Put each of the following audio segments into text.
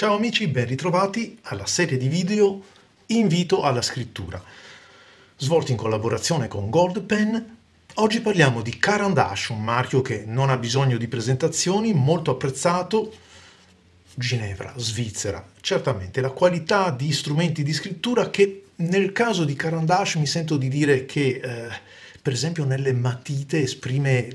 Ciao amici, ben ritrovati alla serie di video Invito alla scrittura, Svolto in collaborazione con Goldpen. Oggi parliamo di Carandash, un marchio che non ha bisogno di presentazioni, molto apprezzato, Ginevra, Svizzera. Certamente la qualità di strumenti di scrittura che nel caso di Carandash mi sento di dire che, eh, per esempio, nelle matite esprime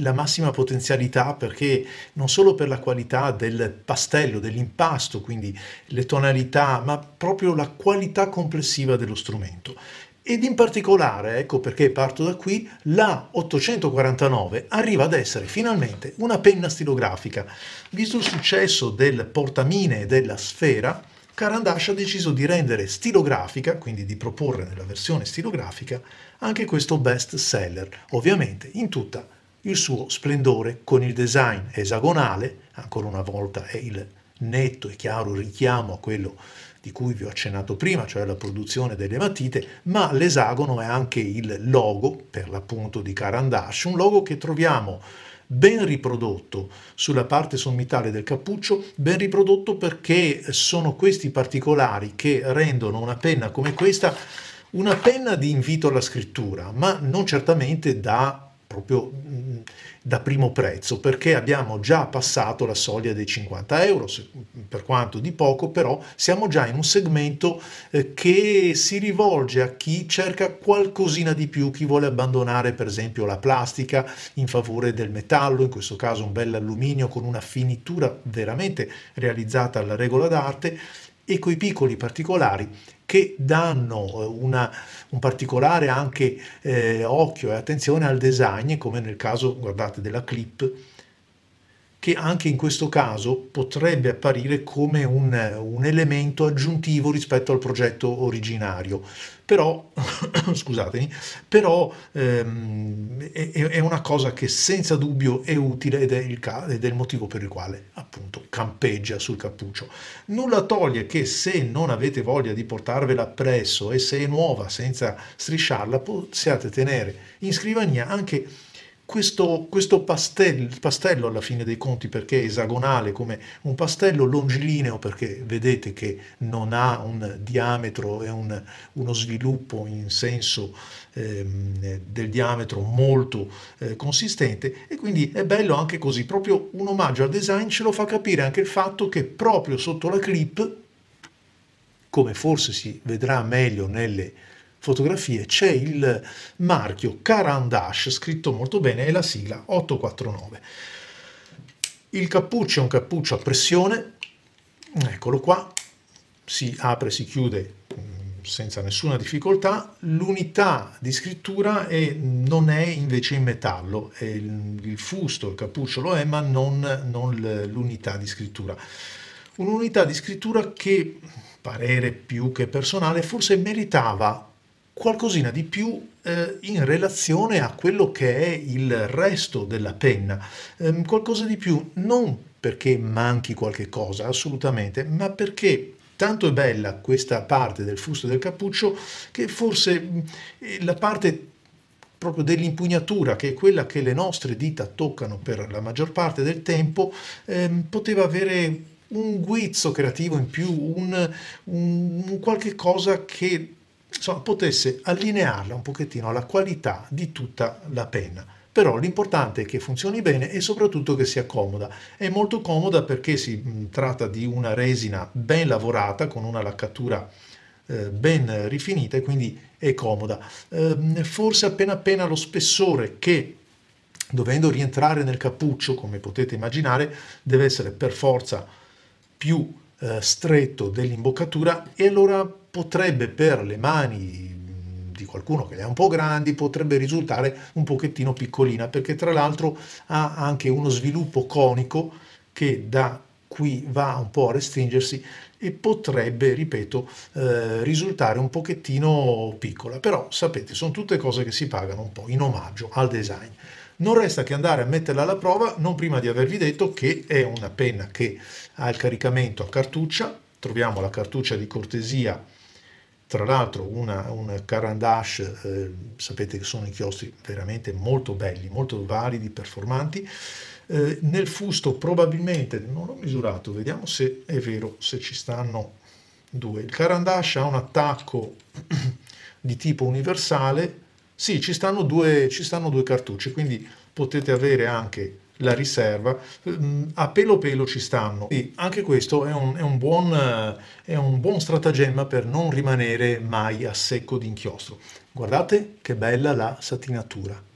la massima potenzialità perché non solo per la qualità del pastello, dell'impasto, quindi le tonalità, ma proprio la qualità complessiva dello strumento. Ed in particolare, ecco perché parto da qui, la 849 arriva ad essere finalmente una penna stilografica. Visto il successo del portamine e della sfera, Karandash ha deciso di rendere stilografica, quindi di proporre nella versione stilografica, anche questo best seller, ovviamente in tutta il suo splendore con il design esagonale, ancora una volta è il netto e chiaro richiamo a quello di cui vi ho accennato prima, cioè la produzione delle matite, ma l'esagono è anche il logo, per l'appunto, di Carandash, un logo che troviamo ben riprodotto sulla parte sommitale del cappuccio, ben riprodotto perché sono questi particolari che rendono una penna come questa una penna di invito alla scrittura, ma non certamente da proprio mm, da primo prezzo perché abbiamo già passato la soglia dei 50 euro mm, per quanto di poco però siamo già in un segmento eh, che si rivolge a chi cerca qualcosina di più chi vuole abbandonare per esempio la plastica in favore del metallo in questo caso un bel alluminio con una finitura veramente realizzata alla regola d'arte e coi piccoli particolari che danno eh, una, un particolare anche eh, occhio e attenzione al design, come nel caso, guardate, della clip, che anche in questo caso potrebbe apparire come un, un elemento aggiuntivo rispetto al progetto originario. Però, scusatemi, però ehm, è, è, una cosa che senza dubbio è utile ed è, il, ed è il motivo per il quale appunto campeggia sul cappuccio. Nulla toglie che se non avete voglia di portarvela appresso e se è nuova senza strisciarla, possiate tenere in scrivania anche questo, questo pastello, pastello, alla fine dei conti perché è esagonale come un pastello, longilineo perché vedete che non ha un diametro e un, uno sviluppo in senso ehm, del diametro molto eh, consistente e quindi è bello anche così, proprio un omaggio al design ce lo fa capire anche il fatto che proprio sotto la clip, come forse si vedrà meglio nelle fotografie c'è il marchio Carandash, scritto molto bene, e la sigla 849. Il cappuccio è un cappuccio a pressione, eccolo qua, si apre, e si chiude mm, senza nessuna difficoltà, l'unità di scrittura è, non è invece in metallo, il, il, fusto, il cappuccio lo è, ma non, non l'unità di scrittura. Un'unità di scrittura che, parere più che personale, forse meritava qualcosina di più eh, in relazione a quello che è il resto della penna, eh, qualcosa di più non perché manchi qualche cosa, assolutamente, ma perché tanto è bella questa parte del fusto del cappuccio che forse mm, eh, la parte proprio dell'impugnatura, che è quella che le nostre dita toccano per la maggior parte del tempo, ehm, poteva avere un guizzo creativo in più, un, un qualche cosa che insomma, potesse allinearla un pochettino alla qualità di tutta la penna. Però l'importante è che funzioni bene e soprattutto che sia comoda. È molto comoda perché si tratta di una resina ben lavorata con una laccatura eh, ben rifinita e quindi è comoda. Ehm, forse appena appena lo spessore che dovendo rientrare nel cappuccio, come potete immaginare, deve essere per forza più eh, stretto dell'imboccatura e allora potrebbe per le mani mm, di qualcuno che le ha un po' grandi potrebbe risultare un pochettino piccolina perché tra l'altro ha anche uno sviluppo conico che da qui va un po' a restringersi e potrebbe, ripeto, eh, risultare un pochettino piccola, però sapete, sono tutte cose che si pagano un po' in omaggio al design non resta che andare a metterla alla prova non prima di avervi detto che è una penna che ha il caricamento a cartuccia, troviamo la cartuccia di cortesia, tra l'altro una, un carandash, eh, sapete che sono inchiostri veramente molto belli, molto validi, performanti, eh, nel fusto probabilmente, non l'ho misurato, vediamo se è vero, se ci stanno due. Il Carandash ha un attacco di tipo universale sì, ci stanno due, ci stanno due cartucce, quindi potete avere anche la riserva, mm, a pelo pelo ci stanno. E anche questo è un, è, un buon, è un, buon, stratagemma per non rimanere mai a secco d'inchiostro. Guardate che bella la satinatura.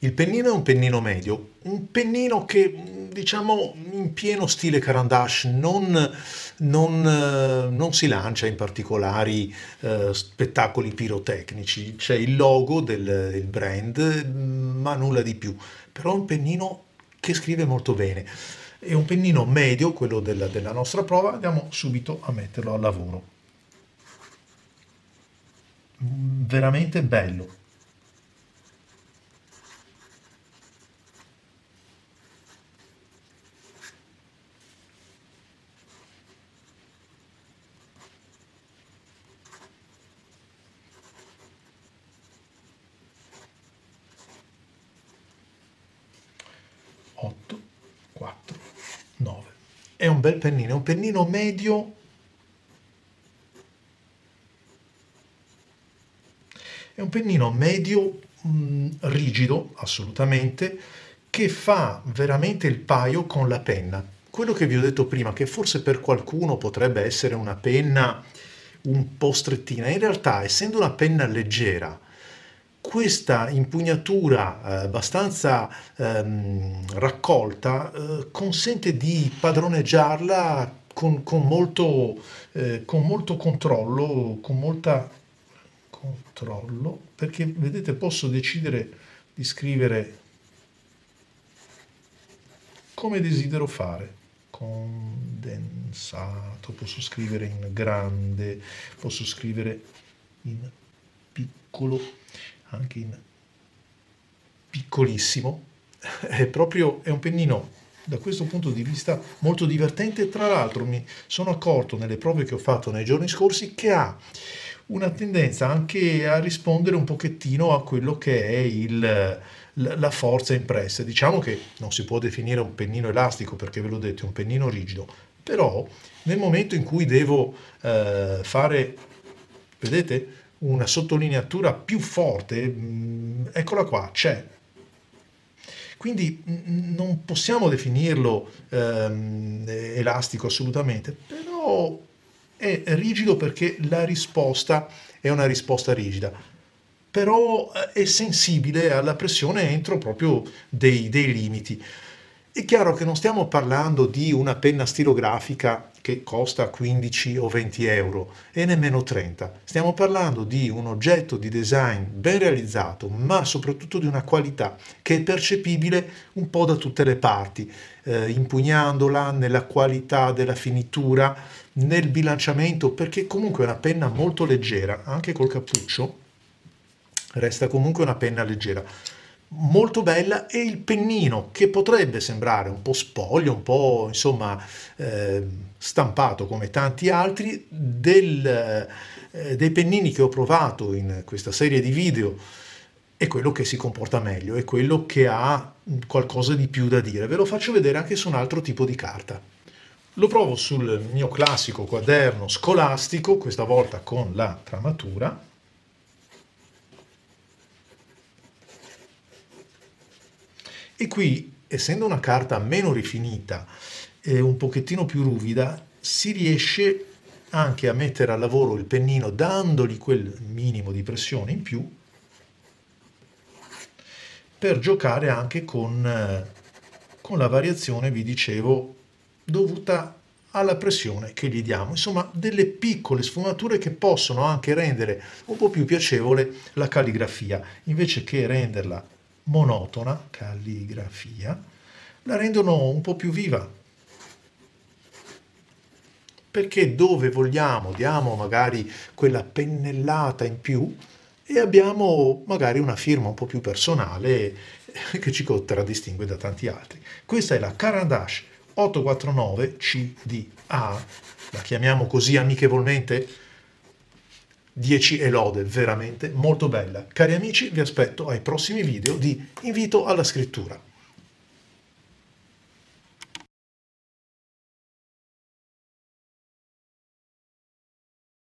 Il pennino è un pennino medio, un pennino che diciamo in pieno stile Carandash non, non, eh, non si lancia in particolari eh, spettacoli pirotecnici, c'è il logo del, del brand mm, ma nulla di più, però è un pennino che scrive molto bene, è un pennino medio quello della, della nostra prova, andiamo subito a metterlo al lavoro, mm, veramente bello. È un bel pennino, è un pennino medio. È un pennino medio mh, mm, rigido, assolutamente, che fa veramente il paio con la penna. Quello che vi ho detto prima, che forse per qualcuno potrebbe essere una penna un po' strettina, in realtà essendo una penna leggera, questa impugnatura eh, abbastanza ehm, raccolta eh, consente di padroneggiarla con, con, molto, eh, con molto controllo, con molta controllo, perché vedete posso decidere di scrivere come desidero fare condensato posso scrivere in grande posso scrivere in piccolo anche in piccolissimo, è proprio è un pennino da questo punto di vista molto divertente. Tra l'altro mi sono accorto nelle prove che ho fatto nei giorni scorsi che ha una tendenza anche a rispondere un pochettino a quello che è il, la forza impressa. Diciamo che non si può definire un pennino elastico perché ve l'ho detto, è un pennino rigido, però nel momento in cui devo eh, fare, vedete, una sottolineatura più forte, mm, eccola qua, c'è. Quindi mm, mm, non possiamo definirlo ehm, elastico assolutamente, però è rigido perché la risposta è una risposta rigida, però eh, è sensibile alla pressione entro proprio dei, dei limiti. È chiaro che non stiamo parlando di una penna stilografica che costa 15 o 20 euro e nemmeno 30. Stiamo parlando di un oggetto di design ben realizzato, ma soprattutto di una qualità che è percepibile un po' da tutte le parti, eh, impugnandola nella qualità della finitura, nel bilanciamento, perché comunque è una penna molto leggera, anche col cappuccio resta comunque una penna leggera molto bella e il pennino che potrebbe sembrare un po' spoglio, un po' insomma eh, stampato come tanti altri del, eh, dei pennini che ho provato in questa serie di video è quello che si comporta meglio, è quello che ha qualcosa di più da dire. Ve lo faccio vedere anche su un altro tipo di carta. Lo provo sul mio classico quaderno scolastico, questa volta con la tramatura E qui, essendo una carta meno rifinita e un pochettino più ruvida, si riesce anche a mettere a lavoro il pennino dandogli quel minimo di pressione in più per giocare anche con, eh, con la variazione, vi dicevo, dovuta alla pressione che gli diamo. Insomma, delle piccole sfumature che possono anche rendere un po' più piacevole la calligrafia, invece che renderla monotona, calligrafia, la rendono un po' più viva. Perché dove vogliamo diamo magari quella pennellata in più e abbiamo magari una firma un po' più personale eh, che ci contraddistingue da tanti altri. Questa è la Carandash 849 CDA, la chiamiamo così amichevolmente? 10 e lode veramente molto bella. Cari amici, vi aspetto ai prossimi video di Invito alla scrittura.